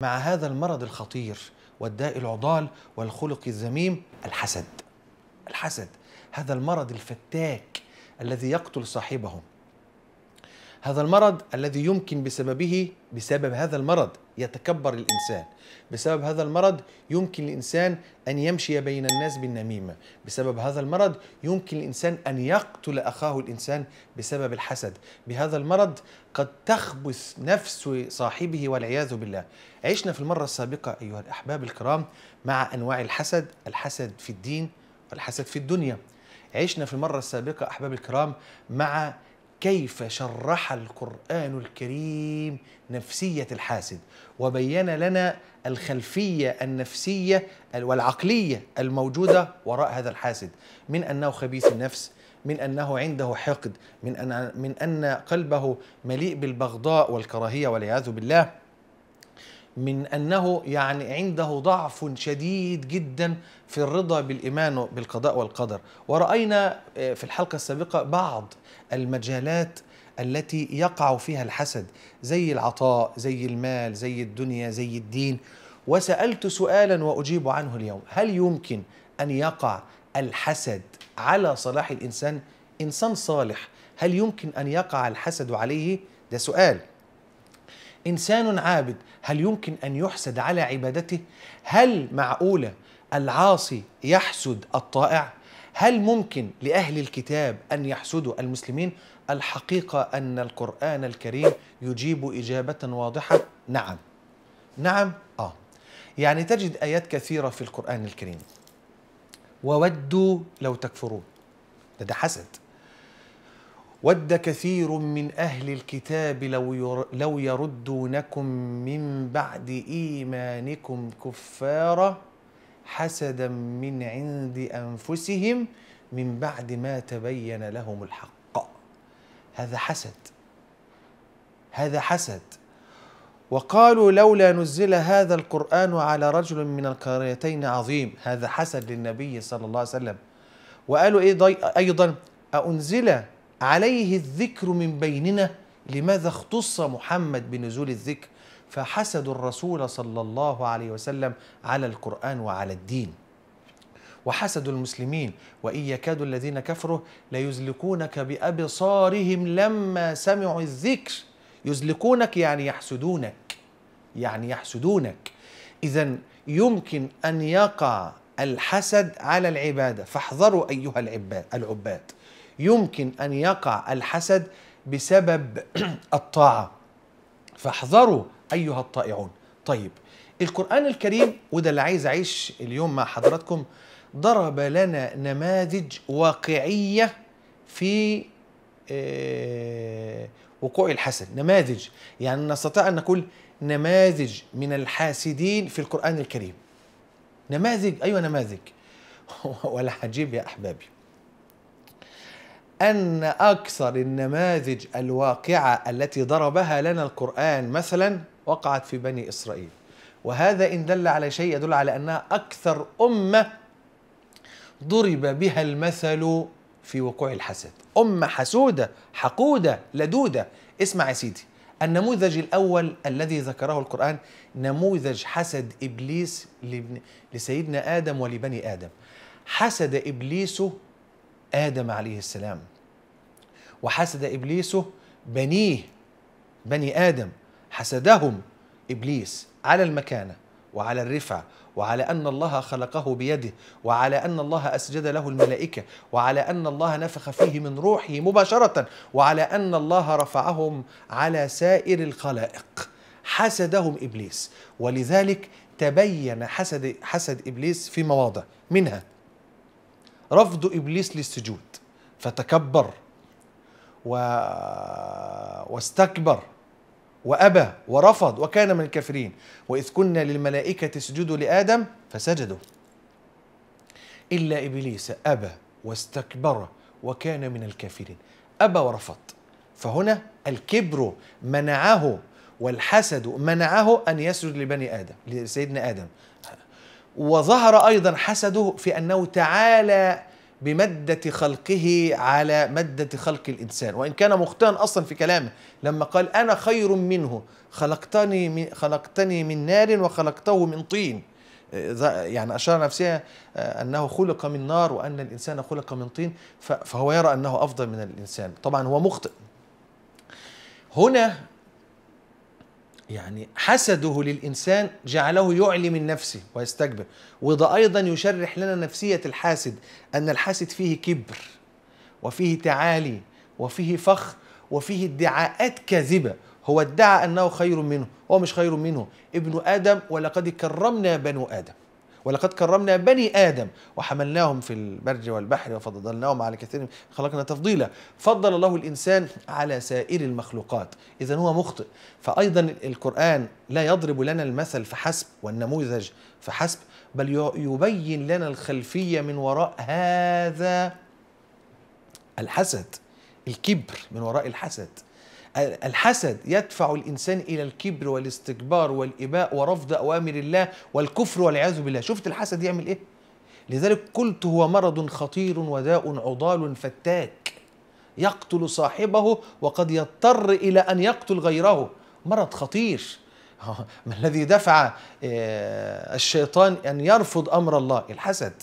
مع هذا المرض الخطير والداء العضال والخلق الذميم الحسد الحسد هذا المرض الفتاك الذي يقتل صاحبه هذا المرض الذي يمكن بسببه بسبب هذا المرض يتكبر الإنسان بسبب هذا المرض يمكن الإنسان أن يمشي بين الناس بالنميمة بسبب هذا المرض يمكن الإنسان أن يقتل أخاه الإنسان بسبب الحسد بهذا المرض قد تخبث نفس صاحبه والعياذ بالله عشنا في المرة السابقة أيها الأحباب الكرام مع أنواع الحسد الحسد في الدين والحسد في الدنيا عشنا في المرة السابقة أحباب الكرام مع كيف شرح القرآن الكريم نفسية الحاسد وبين لنا الخلفية النفسية والعقلية الموجودة وراء هذا الحاسد من أنه خبيث النفس من أنه عنده حقد من أن, من أن قلبه مليء بالبغضاء والكراهية والعياذ بالله من انه يعني عنده ضعف شديد جدا في الرضا بالايمان بالقضاء والقدر وراينا آه، في الحلقه السابقه بعض المجالات التي يقع فيها الحسد زي العطاء زي المال زي الدنيا زي الدين وسالت سؤالا واجيب عنه اليوم هل يمكن ان يقع الحسد على صلاح الانسان انسان صالح هل يمكن ان يقع الحسد عليه ده سؤال إنسان عابد هل يمكن أن يحسد على عبادته؟ هل معقولة العاصي يحسد الطائع؟ هل ممكن لأهل الكتاب أن يحسدوا المسلمين؟ الحقيقة أن القرآن الكريم يجيب إجابة واضحة نعم نعم آه يعني تجد آيات كثيرة في القرآن الكريم وودوا لو تكفرون ده ده حسد ود كثير من أهل الكتاب لو لو يردونكم من بعد إيمانكم كفارا حسدا من عند أنفسهم من بعد ما تبين لهم الحق هذا حسد هذا حسد وقالوا لولا نزل هذا القرآن على رجل من القريتين عظيم هذا حسد للنبي صلى الله عليه وسلم وقالوا أيضا أنزل عليه الذكر من بيننا لماذا اختص محمد بنزول الذكر فحسدوا الرسول صلى الله عليه وسلم على القرآن وعلى الدين وحسدوا المسلمين وإن يكاد الذين كفروا ليزلقونك بأبصارهم لما سمعوا الذكر يزلقونك يعني يحسدونك يعني يحسدونك إذا يمكن أن يقع الحسد على العبادة فاحذروا أيها العباد يمكن ان يقع الحسد بسبب الطاعه فاحذروا ايها الطائعون طيب القران الكريم وده اللي عايز اعيش اليوم مع حضراتكم ضرب لنا نماذج واقعيه في آه، وقوع الحسد نماذج يعني نستطيع ان نقول نماذج من الحاسدين في القران الكريم نماذج ايوه نماذج ولا عجيب يا احبابي أن أكثر النماذج الواقعة التي ضربها لنا القرآن مثلا وقعت في بني إسرائيل وهذا إن دل على شيء يدل على أنها أكثر أمة ضرب بها المثل في وقوع الحسد أمة حسودة حقودة لدودة اسمع يا سيدي النموذج الأول الذي ذكره القرآن نموذج حسد إبليس لسيدنا آدم ولبني آدم حسد إبليس آدم عليه السلام وحسد إبليسه بنيه بني آدم حسدهم إبليس على المكانة وعلى الرفعة وعلى أن الله خلقه بيده وعلى أن الله أسجد له الملائكة وعلى أن الله نفخ فيه من روحه مباشرة وعلى أن الله رفعهم على سائر الخلائق حسدهم إبليس ولذلك تبين حسد, حسد إبليس في مواضع منها رفض إبليس للسجود فتكبر و... واستكبر وأبى ورفض وكان من الكافرين وإذ كنا للملائكة اسجدوا لآدم فسجدوا إلا إبليس أبى واستكبر وكان من الكافرين أبى ورفض فهنا الكبر منعه والحسد منعه أن يسجد لبني آدم لسيدنا آدم وظهر ايضا حسده في انه تعالى بمدة خلقه على مدة خلق الإنسان وإن كان مخطئا أصلا في كلامه لما قال أنا خير منه خلقتني من, خلقتني من نار وخلقته من طين يعني أشار نفسها آه، أنه خلق من نار وأن الإنسان خلق من طين فهو يرى أنه أفضل من الإنسان طبعا هو مخطئ هنا يعني حسده للإنسان جعله يعلي من نفسه ويستكبر وده أيضا يشرح لنا نفسية الحاسد أن الحاسد فيه كبر وفيه تعالي وفيه فخر وفيه ادعاءات كاذبة هو ادعى أنه خير منه هو مش خير منه ابن آدم ولقد كرمنا بنو آدم ولقد كرمنا بني آدم وحملناهم في البر والبحر وفضلناهم على كثير خلقنا تفضيلا فضل الله الإنسان على سائر المخلوقات إذا هو مخطئ فأيضا القرآن لا يضرب لنا المثل فحسب والنموذج فحسب بل يبين لنا الخلفية من وراء هذا الحسد الكبر من وراء الحسد الحسد يدفع الإنسان إلى الكبر والاستكبار والإباء ورفض أوامر الله والكفر والعياذ بالله شفت الحسد يعمل إيه؟ لذلك قلت هو مرض خطير وداء عضال فتاك يقتل صاحبه وقد يضطر إلى أن يقتل غيره مرض خطير ما الذي دفع آه، الشيطان أن يرفض أمر الله الحسد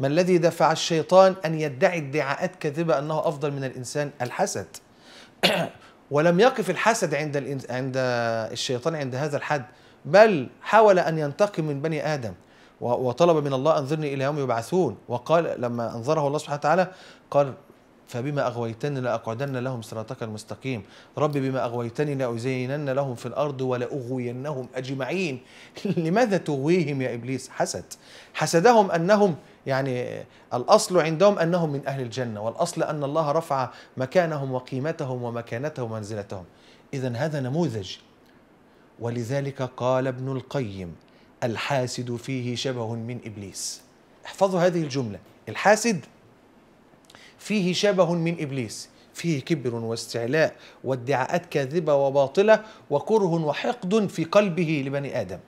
ما الذي دفع الشيطان أن يدعي ادعاءات كاذبة أنه أفضل من الإنسان الحسد ولم يقف الحسد عند عند الشيطان عند هذا الحد بل حاول ان ينتقم من بني ادم وطلب من الله انظرني الى يوم يبعثون وقال لما انظره الله سبحانه وتعالى قال فبما أغويتني لأقعدن لهم صراطك المستقيم ربي بما أغويتني لأزينن لهم في الأرض ولأغوينهم أجمعين لماذا تغويهم يا إبليس حسد حسدهم أنهم يعني الأصل عندهم أنهم من أهل الجنة والأصل أن الله رفع مكانهم وقيمتهم ومكانتهم ومنزلتهم إذا هذا نموذج ولذلك قال ابن القيم الحاسد فيه شبه من إبليس احفظوا هذه الجملة الحاسد فيه شبه من إبليس فيه كبر واستعلاء وادعاءات كاذبة وباطلة وكره وحقد في قلبه لبني آدم